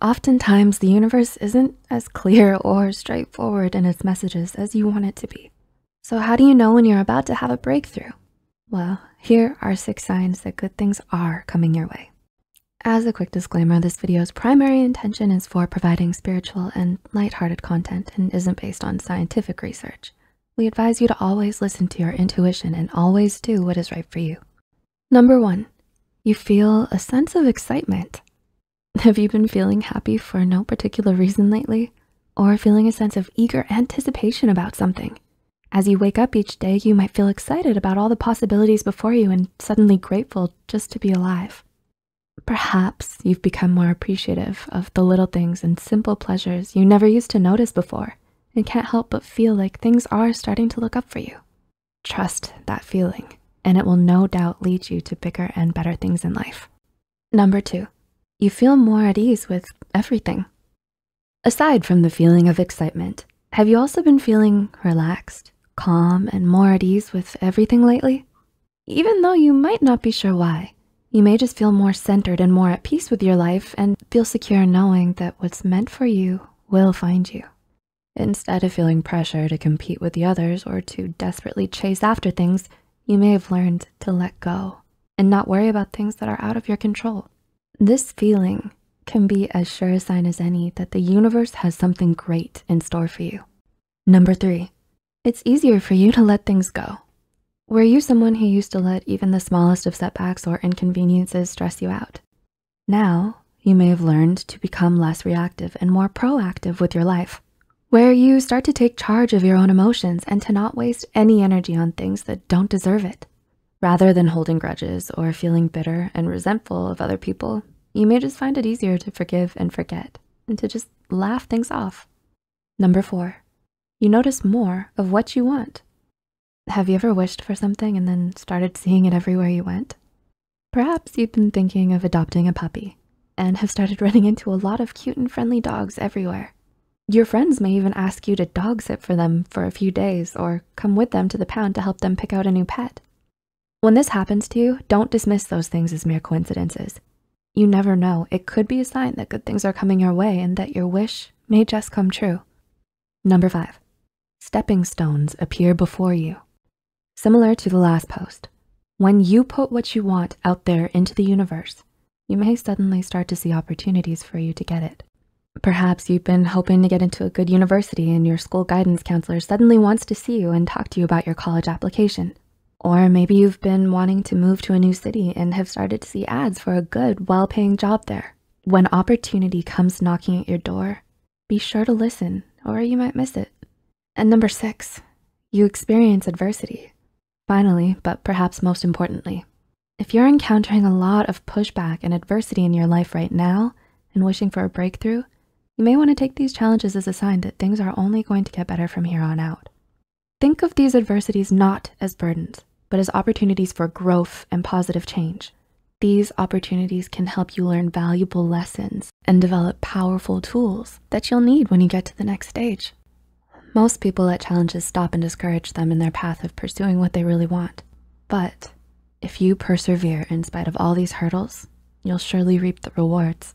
Oftentimes, the universe isn't as clear or straightforward in its messages as you want it to be. So, how do you know when you're about to have a breakthrough? Well, here are six signs that good things are coming your way. As a quick disclaimer, this video's primary intention is for providing spiritual and lighthearted content and isn't based on scientific research. We advise you to always listen to your intuition and always do what is right for you. Number one, you feel a sense of excitement. Have you been feeling happy for no particular reason lately? Or feeling a sense of eager anticipation about something? As you wake up each day, you might feel excited about all the possibilities before you and suddenly grateful just to be alive. Perhaps you've become more appreciative of the little things and simple pleasures you never used to notice before and can't help but feel like things are starting to look up for you. Trust that feeling, and it will no doubt lead you to bigger and better things in life. Number two, you feel more at ease with everything. Aside from the feeling of excitement, have you also been feeling relaxed, calm, and more at ease with everything lately? Even though you might not be sure why, you may just feel more centered and more at peace with your life and feel secure knowing that what's meant for you will find you. Instead of feeling pressure to compete with the others or to desperately chase after things, you may have learned to let go and not worry about things that are out of your control. This feeling can be as sure a sign as any that the universe has something great in store for you. Number three, it's easier for you to let things go. Were you someone who used to let even the smallest of setbacks or inconveniences stress you out? Now, you may have learned to become less reactive and more proactive with your life, where you start to take charge of your own emotions and to not waste any energy on things that don't deserve it. Rather than holding grudges or feeling bitter and resentful of other people, you may just find it easier to forgive and forget and to just laugh things off. Number four, you notice more of what you want. Have you ever wished for something and then started seeing it everywhere you went? Perhaps you've been thinking of adopting a puppy and have started running into a lot of cute and friendly dogs everywhere. Your friends may even ask you to dog sit for them for a few days or come with them to the pound to help them pick out a new pet. When this happens to you, don't dismiss those things as mere coincidences. You never know, it could be a sign that good things are coming your way and that your wish may just come true. Number five, stepping stones appear before you. Similar to the last post, when you put what you want out there into the universe, you may suddenly start to see opportunities for you to get it. Perhaps you've been hoping to get into a good university and your school guidance counselor suddenly wants to see you and talk to you about your college application. Or maybe you've been wanting to move to a new city and have started to see ads for a good, well-paying job there. When opportunity comes knocking at your door, be sure to listen or you might miss it. And number six, you experience adversity. Finally, but perhaps most importantly, if you're encountering a lot of pushback and adversity in your life right now and wishing for a breakthrough, you may wanna take these challenges as a sign that things are only going to get better from here on out. Think of these adversities not as burdens, but as opportunities for growth and positive change. These opportunities can help you learn valuable lessons and develop powerful tools that you'll need when you get to the next stage. Most people let challenges stop and discourage them in their path of pursuing what they really want. But if you persevere in spite of all these hurdles, you'll surely reap the rewards.